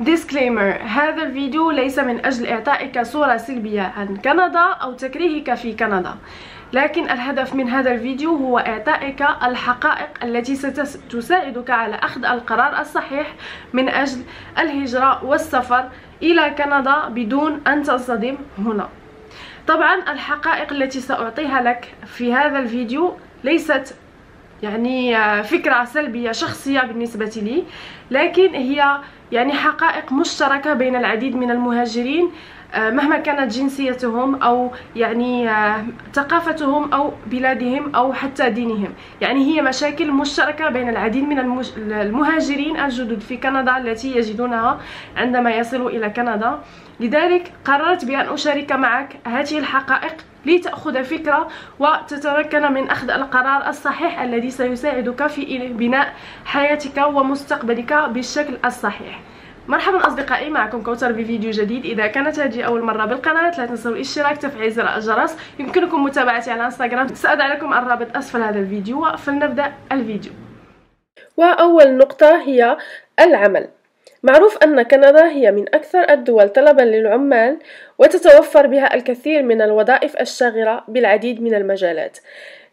ديسكليمر هذا الفيديو ليس من أجل إعطائك صورة سلبية عن كندا أو تكريهك في كندا لكن الهدف من هذا الفيديو هو إعطائك الحقائق التي ستساعدك على أخذ القرار الصحيح من أجل الهجرة والسفر إلى كندا بدون أن تصدم هنا طبعا الحقائق التي سأعطيها لك في هذا الفيديو ليست يعني آه، فكرة سلبية شخصية بالنسبة لي لكن هي يعني حقائق مشتركة بين العديد من المهاجرين آه، مهما كانت جنسيتهم أو يعني آه، ثقافتهم أو بلادهم أو حتى دينهم يعني هي مشاكل مشتركة بين العديد من المهاجرين الجدد في كندا التي يجدونها عندما يصلوا إلى كندا لذلك قررت بأن أشارك معك هذه الحقائق لتأخذ فكرة وتتمكن من أخذ القرار الصحيح الذي سيساعدك في بناء حياتك ومستقبلك بالشكل الصحيح مرحبا اصدقائي معكم كوثر في فيديو جديد اذا كانت هذه اول مره بالقناه لا تنسوا الاشتراك تفعيل زر الجرس يمكنكم متابعتي على انستغرام ساضع لكم الرابط اسفل هذا الفيديو فلنبدا الفيديو واول نقطه هي العمل معروف أن كندا هي من أكثر الدول طلبا للعمال وتتوفر بها الكثير من الوظائف الشاغرة بالعديد من المجالات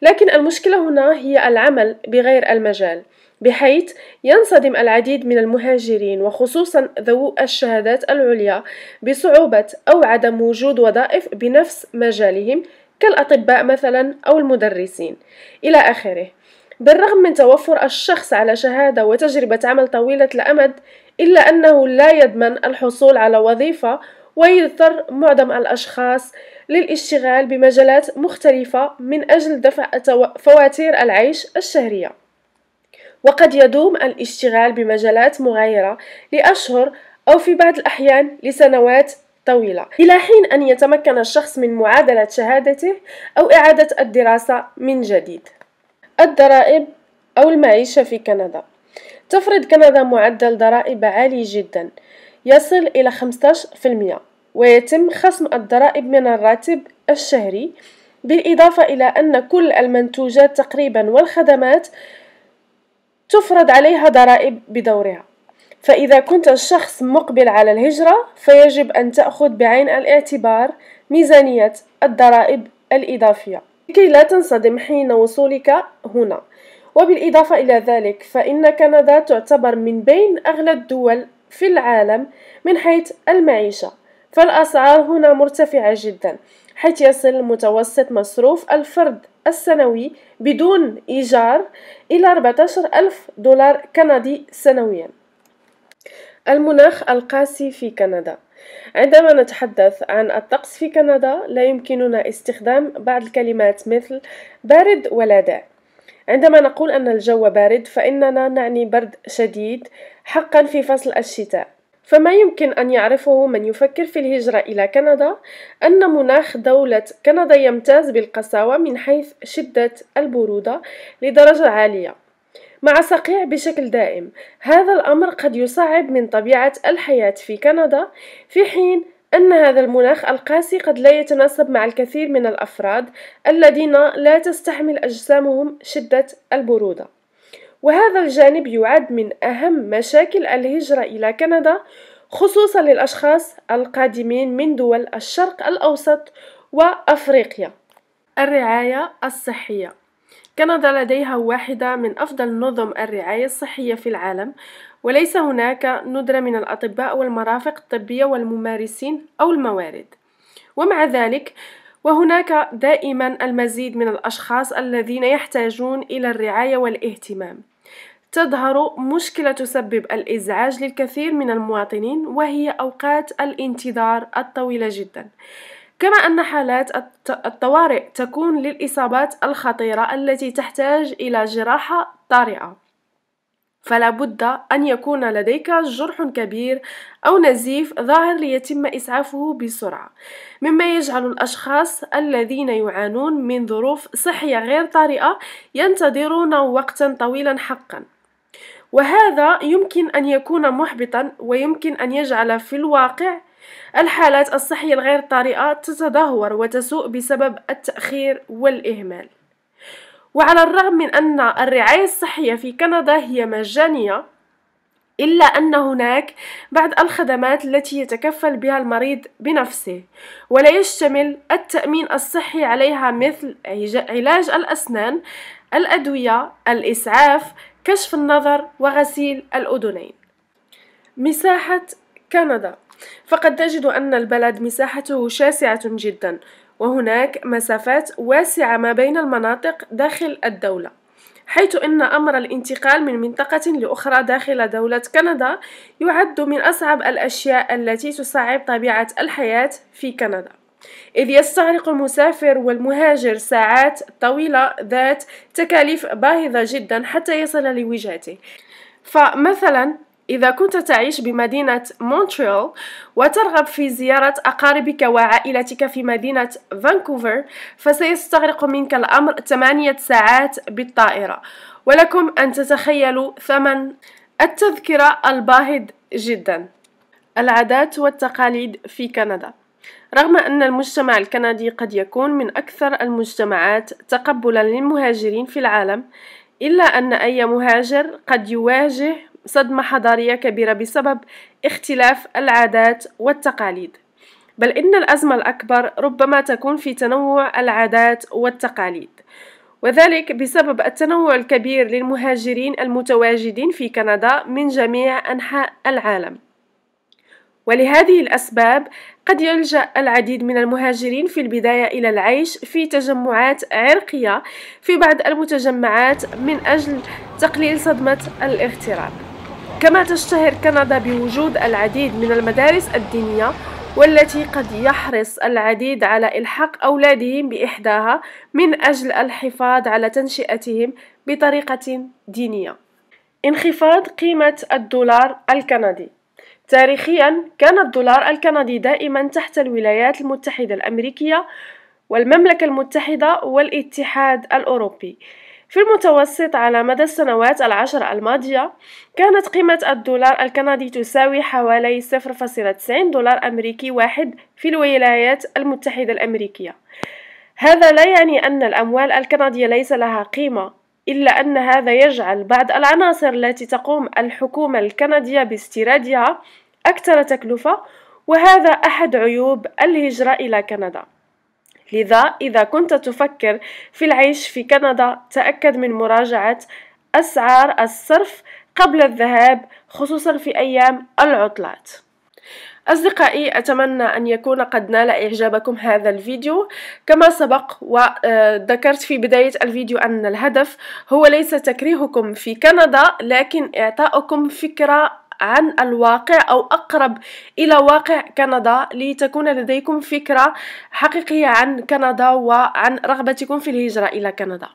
لكن المشكلة هنا هي العمل بغير المجال بحيث ينصدم العديد من المهاجرين وخصوصا ذو الشهادات العليا بصعوبة أو عدم وجود وظائف بنفس مجالهم كالأطباء مثلا أو المدرسين إلى آخره بالرغم من توفر الشخص على شهادة وتجربة عمل طويلة الأمد إلا أنه لا يضمن الحصول على وظيفة ويضطر معظم الأشخاص للاشتغال بمجالات مختلفة من أجل دفع فواتير العيش الشهرية وقد يدوم الاشتغال بمجالات مغايرة لأشهر أو في بعض الأحيان لسنوات طويلة إلى حين أن يتمكن الشخص من معادلة شهادته أو إعادة الدراسة من جديد الضرائب أو المعيشة في كندا تفرض كندا معدل ضرائب عالي جدا يصل إلى 15% ويتم خصم الضرائب من الراتب الشهري بالإضافة إلى أن كل المنتوجات تقريبا والخدمات تفرض عليها ضرائب بدورها فإذا كنت شخص مقبل على الهجرة فيجب أن تأخذ بعين الاعتبار ميزانية الضرائب الإضافية لكي لا تنصدم حين وصولك هنا وبالإضافة إلى ذلك فإن كندا تعتبر من بين أغلى الدول في العالم من حيث المعيشة فالأسعار هنا مرتفعة جدا حيث يصل متوسط مصروف الفرد السنوي بدون إيجار إلى 14 ألف دولار كندي سنوياً المناخ القاسي في كندا عندما نتحدث عن الطقس في كندا لا يمكننا استخدام بعض الكلمات مثل بارد ولا داء عندما نقول أن الجو بارد فإننا نعني برد شديد حقا في فصل الشتاء فما يمكن أن يعرفه من يفكر في الهجرة إلى كندا أن مناخ دولة كندا يمتاز بالقساوة من حيث شدة البرودة لدرجة عالية مع صقيع بشكل دائم هذا الأمر قد يصعب من طبيعة الحياة في كندا في حين أن هذا المناخ القاسي قد لا يتناسب مع الكثير من الأفراد الذين لا تستحمل أجسامهم شدة البرودة وهذا الجانب يعد من أهم مشاكل الهجرة إلى كندا خصوصا للأشخاص القادمين من دول الشرق الأوسط وأفريقيا الرعاية الصحية كندا لديها واحدة من أفضل نظم الرعاية الصحية في العالم وليس هناك ندرة من الأطباء والمرافق الطبية والممارسين أو الموارد ومع ذلك وهناك دائما المزيد من الأشخاص الذين يحتاجون إلى الرعاية والاهتمام تظهر مشكلة تسبب الإزعاج للكثير من المواطنين وهي أوقات الانتظار الطويلة جدا كما أن حالات الطوارئ تكون للإصابات الخطيرة التي تحتاج إلى جراحة طارئة فلا بد أن يكون لديك جرح كبير أو نزيف ظاهر ليتم إسعافه بسرعة مما يجعل الأشخاص الذين يعانون من ظروف صحية غير طارئة ينتظرون وقتا طويلا حقا وهذا يمكن أن يكون محبطا ويمكن أن يجعل في الواقع الحالات الصحية الغير طارئة تتدهور وتسوء بسبب التأخير والإهمال وعلى الرغم من أن الرعاية الصحية في كندا هي مجانية إلا أن هناك بعض الخدمات التي يتكفل بها المريض بنفسه ولا يشتمل التأمين الصحي عليها مثل علاج الأسنان الأدوية الإسعاف كشف النظر وغسيل الأذنين مساحة كندا فقد تجد أن البلد مساحته شاسعة جدا وهناك مسافات واسعة ما بين المناطق داخل الدولة حيث إن أمر الانتقال من منطقة لأخرى داخل دولة كندا يعد من أصعب الأشياء التي تصعب طبيعة الحياة في كندا إذ يستغرق المسافر والمهاجر ساعات طويلة ذات تكاليف باهظة جدا حتى يصل لوجهته فمثلا إذا كنت تعيش بمدينة مونتريال وترغب في زيارة أقاربك وعائلتك في مدينة فانكوفر فسيستغرق منك الأمر 8 ساعات بالطائرة ولكم أن تتخيلوا ثمن التذكرة الباهظ جدا العادات والتقاليد في كندا رغم أن المجتمع الكندي قد يكون من أكثر المجتمعات تقبلا للمهاجرين في العالم إلا أن أي مهاجر قد يواجه صدمة حضارية كبيرة بسبب اختلاف العادات والتقاليد بل إن الأزمة الأكبر ربما تكون في تنوع العادات والتقاليد وذلك بسبب التنوع الكبير للمهاجرين المتواجدين في كندا من جميع أنحاء العالم ولهذه الأسباب قد يلجأ العديد من المهاجرين في البداية إلى العيش في تجمعات عرقية في بعض المتجمعات من أجل تقليل صدمة الاغتراب كما تشتهر كندا بوجود العديد من المدارس الدينية والتي قد يحرص العديد على إلحاق أولادهم بإحداها من أجل الحفاظ على تنشئتهم بطريقة دينية انخفاض قيمة الدولار الكندي تاريخيا كان الدولار الكندي دائما تحت الولايات المتحدة الأمريكية والمملكة المتحدة والاتحاد الأوروبي في المتوسط على مدى السنوات العشر الماضية كانت قيمة الدولار الكندي تساوي حوالي 0.90 دولار أمريكي واحد في الولايات المتحدة الأمريكية هذا لا يعني أن الأموال الكندية ليس لها قيمة إلا أن هذا يجعل بعض العناصر التي تقوم الحكومة الكندية باستيرادها أكثر تكلفة وهذا أحد عيوب الهجرة إلى كندا لذا إذا كنت تفكر في العيش في كندا تأكد من مراجعة أسعار الصرف قبل الذهاب خصوصا في أيام العطلات أصدقائي أتمنى أن يكون قد نال إعجابكم هذا الفيديو كما سبق وذكرت آه، في بداية الفيديو أن الهدف هو ليس تكريهكم في كندا لكن إعطاؤكم فكرة عن الواقع أو أقرب إلى واقع كندا لتكون لديكم فكرة حقيقية عن كندا وعن رغبتكم في الهجرة إلى كندا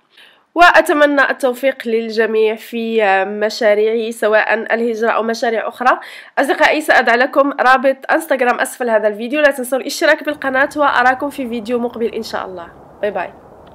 وأتمنى التوفيق للجميع في مشاريعي سواء الهجرة أو مشاريع أخرى أصدقائي سأدع لكم رابط أنستغرام أسفل هذا الفيديو لا تنسوا الاشتراك بالقناة وأراكم في فيديو مقبل إن شاء الله باي باي